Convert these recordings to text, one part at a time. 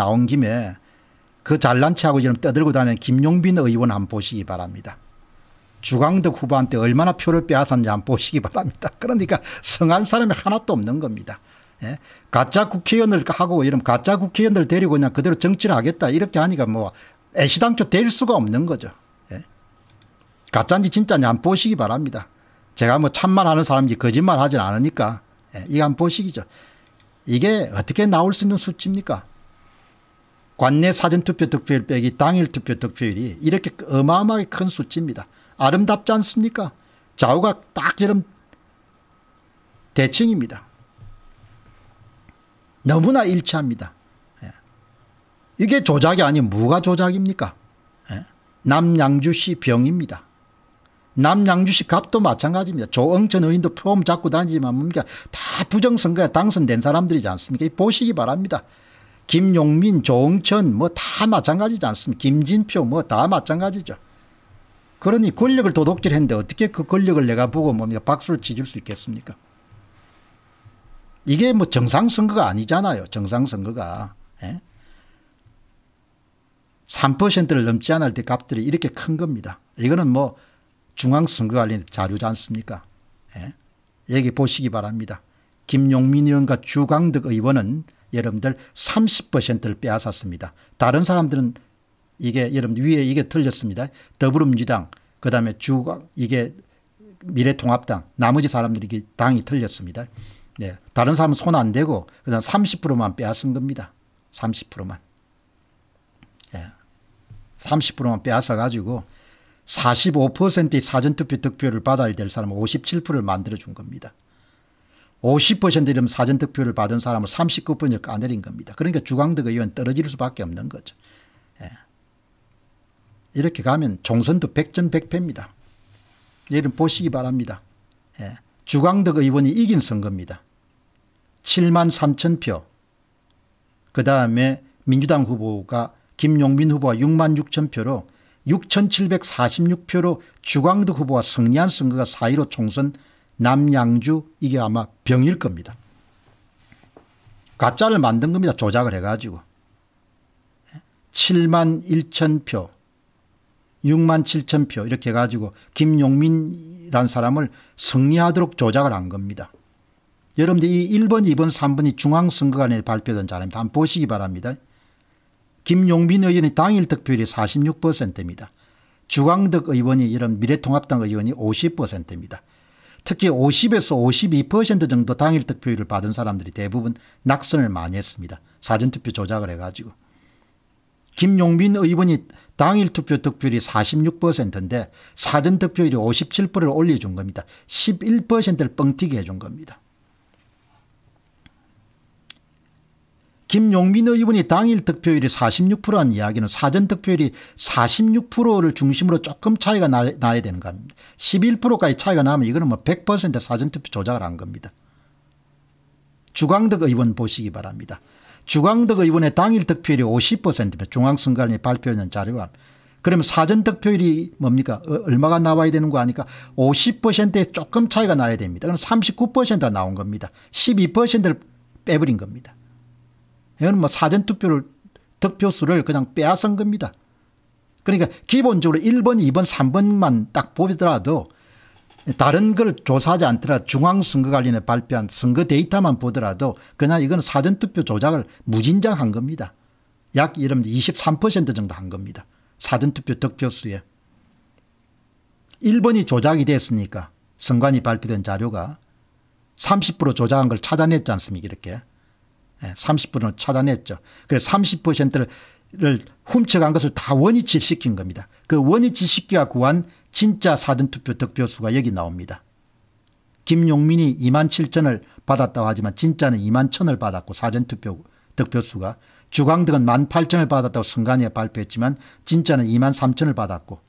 나온 김에 그 잘난 체하고 지금 떠들고 다니는 김용빈 의원 한번 보시기 바랍니다. 주광덕 후보한테 얼마나 표를 빼앗았는지 한번 보시기 바랍니다. 그러니까 성할 사람이 하나도 없는 겁니다. 예? 가짜 국회의원을 하고 이런 가짜 국회의원들 데리고 그냥 그대로 정치를 하겠다 이렇게 하니까 뭐 애시당초 될 수가 없는 거죠. 예? 가짜인지 진짜인지 안 보시기 바랍니다. 제가 뭐 참말하는 사람인지 거짓말하진 않으니까 예? 이거 안 보시기죠. 이게 어떻게 나올 수 있는 수치입니까? 관내 사전투표 득표율 빼기 당일 투표 득표율이 이렇게 어마어마하게 큰 수치입니다. 아름답지 않습니까? 좌우가 딱 이런 대칭입니다. 너무나 일치합니다. 예. 이게 조작이 아니면뭐가 조작입니까? 예. 남양주시 병입니다. 남양주시 갑도 마찬가지입니다. 조응천 의인도 표음 잡고 다니지만 뭡니까? 다 부정선거에 당선된 사람들이지 않습니까? 보시기 바랍니다. 김용민, 조응천 뭐 다 마찬가지지 않습니까? 김진표 뭐 다 마찬가지죠. 그러니 권력을 도둑질했는데 어떻게 그 권력을 내가 보고 뭡니까 뭐 박수를 치줄 수 있겠습니까? 이게 뭐 정상 선거가 아니잖아요. 정상 선거가. 3%를 예? 넘지 않을 때 값들이 이렇게 큰 겁니다. 이거는 뭐 중앙선거관리 자료지 않습니까? 예? 여기 보시기 바랍니다. 김용민 의원과 주광득 의원은 여러분들 30%를 빼앗았습니다. 다른 사람들은 이게 여러분 들 위에 이게 틀렸습니다. 더불어민주당 그다음에 주 이게 미래통합당 나머지 사람들이 이게 당이 틀렸습니다. 네. 다른 사람은 손 안 대고 그냥 30%만 빼앗은 겁니다. 30%만. 예. 30%만 빼앗아 가지고 45%의 사전투표 득표를 받아야 될 사람은 57%를 만들어 준 겁니다. 50% 이름 사전득표를 받은 사람을 39%를 까내린 겁니다. 그러니까 주광덕 의원 떨어질 수밖에 없는 거죠. 예. 이렇게 가면 총선도 100전 100패입니다. 여러분 보시기 바랍니다. 예. 주광덕 의원이 이긴 선거입니다. 7만 3천 표. 그 다음에 민주당 후보가 김용민 후보가 6만 6천 표로 6,746표로 주광덕 후보가 승리한 선거가 4.15 총선 남양주 이게 아마 병일 겁니다. 가짜를 만든 겁니다. 조작을 해가지고. 7만 1천 표, 6만 7천 표 이렇게 해가지고 김용민이라는 사람을 승리하도록 조작을 한 겁니다. 여러분들 이 1번, 2번, 3번이 중앙선거관에 발표된 자료니다 한번 보시기 바랍니다. 김용민 의원이 당일 득표율이 46%입니다. 주광덕 의원이 이런 미래통합당 의원이 50%입니다. 특히 50에서 52% 정도 당일 득표율을 받은 사람들이 대부분 낙선을 많이 했습니다. 사전투표 조작을 해가지고. 김용민 의원이 당일 투표 득표율이 46%인데 사전 득표율이 57%를 올려준 겁니다. 11%를 뻥튀기 해준 겁니다. 김용민 의원이 당일 득표율이 46%한 이야기는 사전 득표율이 46%를 중심으로 조금 차이가 나, 나야 되는 겁니다. 11%까지 차이가 나면 이거는 뭐 100% 사전 투표 조작을 한 겁니다. 주광덕 의원 보시기 바랍니다. 주광덕 의원의 당일 득표율이 50%입니다. 중앙선관위 발표는 자료와 그러면 사전 득표율이 뭡니까? 어, 얼마가 나와야 되는 거 아니까 50%에 조금 차이가 나야 됩니다. 그럼 39%가 나온 겁니다. 12%를 빼버린 겁니다. 이건 뭐 사전 투표를 득표수를 그냥 빼앗은 겁니다. 그러니까 기본적으로 1번, 2번, 3번만 딱 보더라도 다른 걸 조사하지 않더라도 중앙선거관리에 발표한 선거 데이터만 보더라도 그냥 이건 사전투표 조작을 무진장한 겁니다. 약이러23% 정도 한 겁니다. 사전투표 득표수에. 1번이 조작이 됐으니까 선관이 발표된 자료가 30% 조작한 걸 찾아냈지 않습니까 이렇게. 30%를 예, 찾아냈죠. 그래서 30%를 훔쳐간 것을 다 원위치 시킨 겁니다. 그 원위치 시키가 구한 진짜 사전투표 득표수가 여기 나옵니다. 김용민이 2만 7천을 받았다고 하지만 진짜는 2만 천을 받았고 사전투표 득표수가 주광등은 1만 8천을 받았다고 선관위에 발표했지만 진짜는 2만 3천을 받았고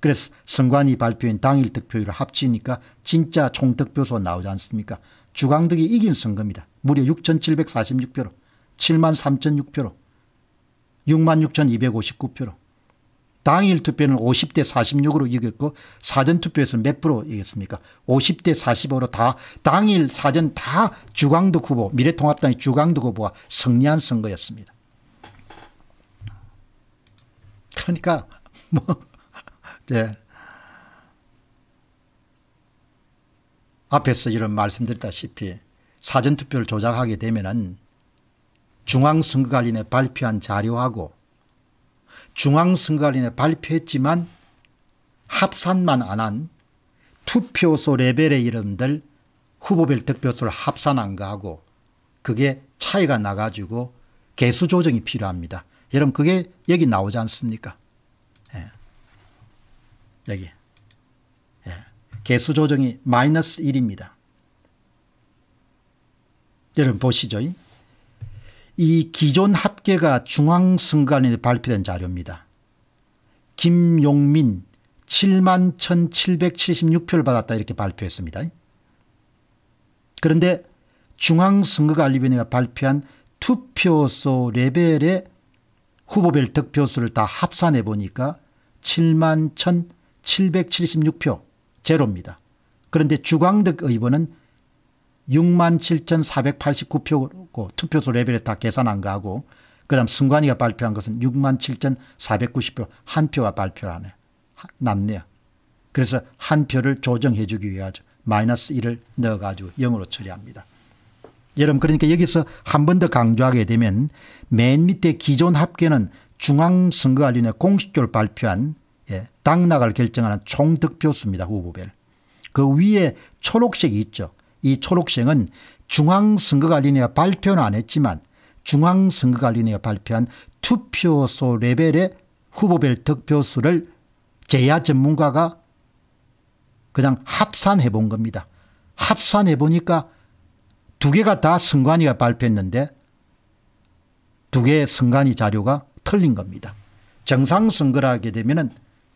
그래서 선관위 발표인 당일 득표율을 합치니까 진짜 총 득표수가 나오지 않습니까? 주광등이 이긴 선거입니다. 무려 6,746표로 73,006표로 66,259표로 당일 투표는 50대 46으로 이겼고 사전 투표에서 는몇 프로 이겼습니까? 50대 45로 다 당일 사전 다 주광덕 후보 미래통합당의 주광덕 후보가 승리한 선거였습니다. 그러니까 뭐 네. 앞에서 이런 말씀드렸다시피 사전투표를 조작하게 되면 중앙선거관리에 발표한 자료하고 중앙선거관리에 발표했지만 합산만 안 한 투표소 레벨의 이름들 후보별 득표수를 합산한 거하고 그게 차이가 나가지고 개수 조정이 필요합니다. 여러분 그게 여기 나오지 않습니까? 예. 여기. 예. 개수 조정이 마이너스 1입니다. 여러분 보시죠. 이 기존 합계가 중앙선관에 발표된 자료입니다. 김용민 7만 1,776표를 받았다 이렇게 발표했습니다. 그런데 중앙선거관리위원회가 발표한 투표소 레벨의 후보별 득표수를 다 합산해 보니까 7만 1,776표 제로입니다. 그런데 주광득 의원은 67,489표고 투표수 레벨에 다 계산한 거하고 그 다음 승관이가 발표한 것은 67,490표 한 표가 발표하네 났네요. 그래서 한 표를 조정해 주기 위해 아 마이너스 1을 넣어가지고 0으로 처리합니다. 여러분 그러니까 여기서 한 번 더 강조하게 되면 맨 밑에 기존 합계는 중앙선거관리위원회 공식적으로 발표한 예, 당 나갈 결정하는 총 득표수입니다. 후보별. 그 위에 초록색이 있죠. 이 초록생은 중앙선거관리위원회 발표는 안 했지만 중앙선거관리위원회 발표한 투표소 레벨의 후보별 득표수를 제야 전문가가 그냥 합산해 본 겁니다. 합산해 보니까 두 개가 다 선관위가 발표했는데 두 개의 선관위 자료가 틀린 겁니다. 정상 선거를 하게 되면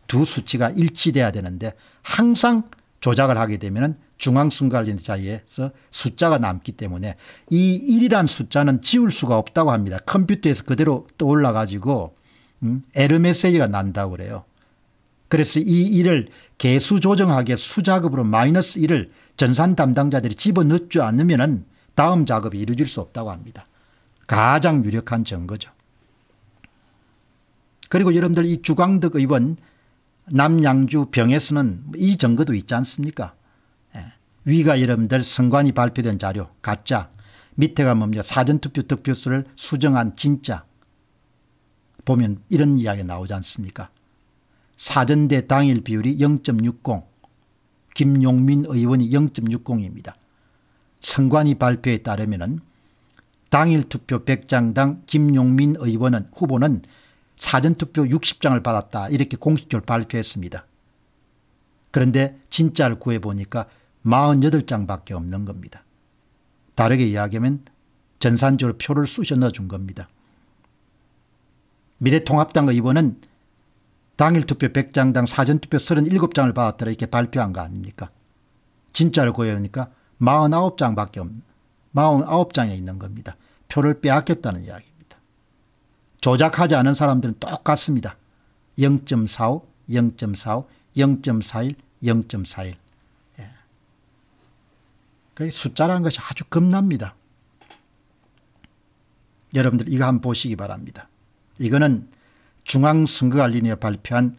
두 수치가 일치돼야 되는데 항상 조작을 하게 되면 중앙순관리자에서 숫자가 남기 때문에 이 1이란 숫자는 지울 수가 없다고 합니다. 컴퓨터에서 그대로 떠올라 가지고 음, 에르메세이가 난다고 그래요. 그래서 이 1을 개수 조정하게 수작업으로 마이너스 1을 전산 담당자들이 집어넣지 않으면 다음 작업이 이루어질 수 없다고 합니다. 가장 유력한 증거죠. 그리고 여러분들 이 주광덕 의원 남양주 병에서는 이 증거도 있지 않습니까? 위가 여러분들 선관위 발표된 자료 가짜 밑에가 뭡니까 사전투표 득표수를 수정한 진짜 보면 이런 이야기 나오지 않습니까 사전대 당일 비율이 0.60 김용민 의원이 0.60입니다. 선관위 발표에 따르면 은 당일 투표 100장당 김용민 의원은 후보는 사전투표 60장을 받았다 이렇게 공식적으로 발표했습니다. 그런데 진짜를 구해보니까 48장밖에 없는 겁니다. 다르게 이야기하면 전산적으로 표를 쑤셔 넣어준 겁니다. 미래통합당의 의원은 당일 투표 100장당 사전투표 37장을 받았더라 이렇게 발표한 거 아닙니까? 진짜를 고려하니까 49장밖에 없는 49장에 있는 겁니다. 표를 빼앗겼다는 이야기입니다. 조작하지 않은 사람들은 똑같습니다. 0.45, 0.45, 0.41, 0.41그 숫자라는 것이 아주 겁납니다. 여러분들 이거 한번 보시기 바랍니다. 이거는 중앙선거관리위원회 발표한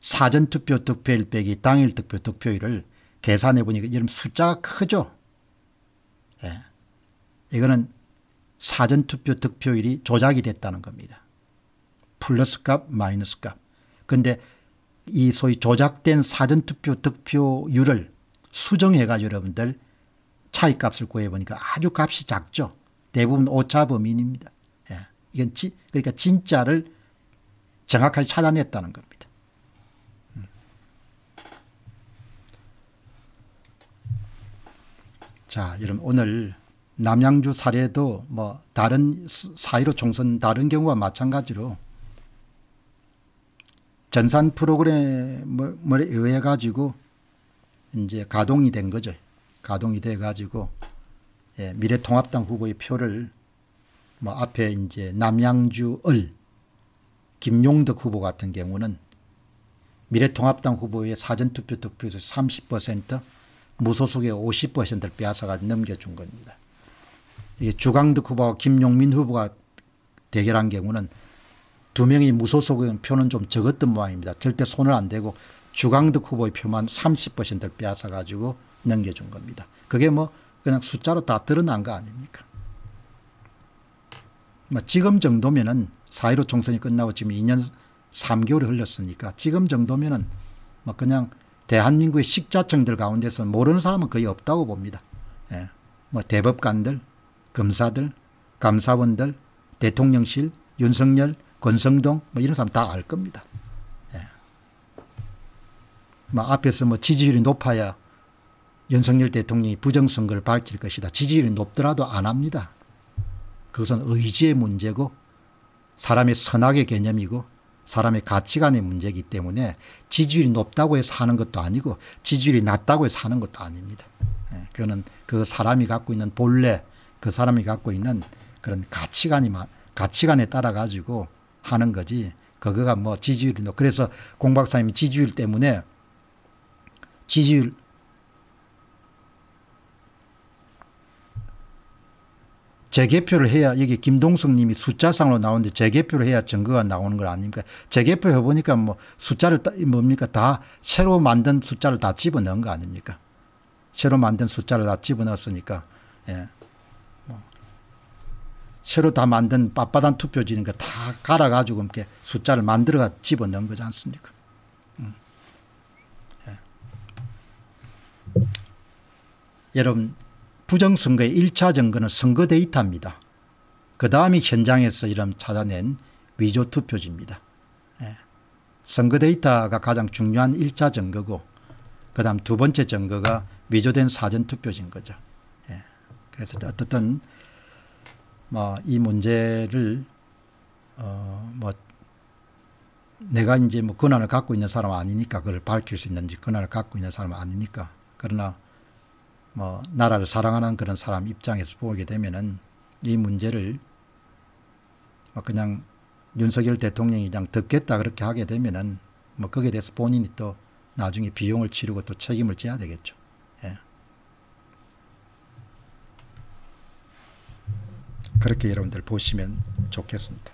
사전투표 득표일 빼기 당일 득표 득표율을 계산해 보니까 이런 숫자가 크죠. 예. 이거는 사전투표 득표율이 조작이 됐다는 겁니다. 플러스 값 마이너스 값. 근데 이 소위 조작된 사전투표 득표율을 수정해가 여러분들 차이값을 구해보니까 아주 값이 작죠. 대부분 오차 범인입니다. 예. 이건 지, 그러니까 진짜를 정확하게 찾아냈다는 겁니다. 음. 자, 여러분 오늘 남양주 사례도 뭐 다른 사이로 총선 다른 경우와 마찬가지로 전산 프로그램을 뭐, 의해 가지고 이제 가동이 된 거죠. 가동이 돼 가지고 예, 미래통합당 후보의 표를 뭐 앞에 이제 남양주 을 김용덕 후보 같은 경우는 미래통합당 후보의 사전투표 득표에서 30% 무소속의 50%를 빼앗아가지고 넘겨준 겁니다. 이게 주강덕 후보와 김용민 후보가 대결한 경우는 두 명이 무소속의 표는 좀 적었던 모양입니다. 절대 손을 안 대고 주강덕 후보의 표만 30%를 빼앗아가지고 넘겨준 겁니다. 그게 뭐 그냥 숫자로 다 드러난 거 아닙니까? 뭐 지금 정도면은 4.15 총선이 끝나고 지금 2년 3개월이 흘렀으니까 지금 정도면은 뭐 그냥 대한민국의 식자층들 가운데서 모르는 사람은 거의 없다고 봅니다. 예. 뭐 대법관들, 검사들, 감사원들, 대통령실, 윤석열, 권성동 뭐 이런 사람 다 알 겁니다. 예. 뭐 앞에서 뭐 지지율이 높아야 윤석열 대통령이 부정선거를 밝힐 것이다. 지지율이 높더라도 안 합니다. 그것은 의지의 문제고 사람의 선악의 개념이고 사람의 가치관의 문제이기 때문에 지지율이 높다고 해서 하는 것도 아니고 지지율이 낮다고 해서 하는 것도 아닙니다. 예, 그거는 그 사람이 갖고 있는 본래 그 사람이 갖고 있는 그런 가치관이 가치관에 따라 가지고 하는 거지 그거가 뭐 지지율이 높 그래서 공 박사님이 지지율 때문에 지지율 재개표를 해야 여기 김동석 님이 숫자상으로 나오는데 재개표를 해야 증거가 나오는 걸 아닙니까? 재개표 해보니까 뭐 숫자를 따, 뭡니까? 다 새로 만든 숫자를 다 집어넣은 거 아닙니까? 새로 만든 숫자를 다 집어넣었으니까 예. 뭐. 새로 다 만든 빳빳한 투표지니까 다 갈아가지고 이렇게 숫자를 만들어가 집어넣은 거지 않습니까? 음. 예. 여러분 부정선거의 1차 증거는 선거 데이터입니다. 그 다음이 현장에서 이름 찾아낸 위조 투표지입니다. 예. 선거 데이터가 가장 중요한 1차 증거고 그 다음 두 번째 증거가 위조된 사전투표지인 거죠. 예. 그래서 어떻든 뭐이 문제를 어뭐 내가 이제 뭐 권한을 갖고 있는 사람 아니니까 그걸 밝힐 수 있는지 권한을 갖고 있는 사람 아니니까 그러나 뭐 나라를 사랑하는 그런 사람 입장에서 보게 되면은 이 문제를 뭐 그냥 윤석열 대통령이 그냥 듣겠다 그렇게 하게 되면은 뭐 거기에 대해서 본인이 또 나중에 비용을 치르고 또 책임을 져야 되겠죠. 예. 그렇게 여러분들 보시면 좋겠습니다.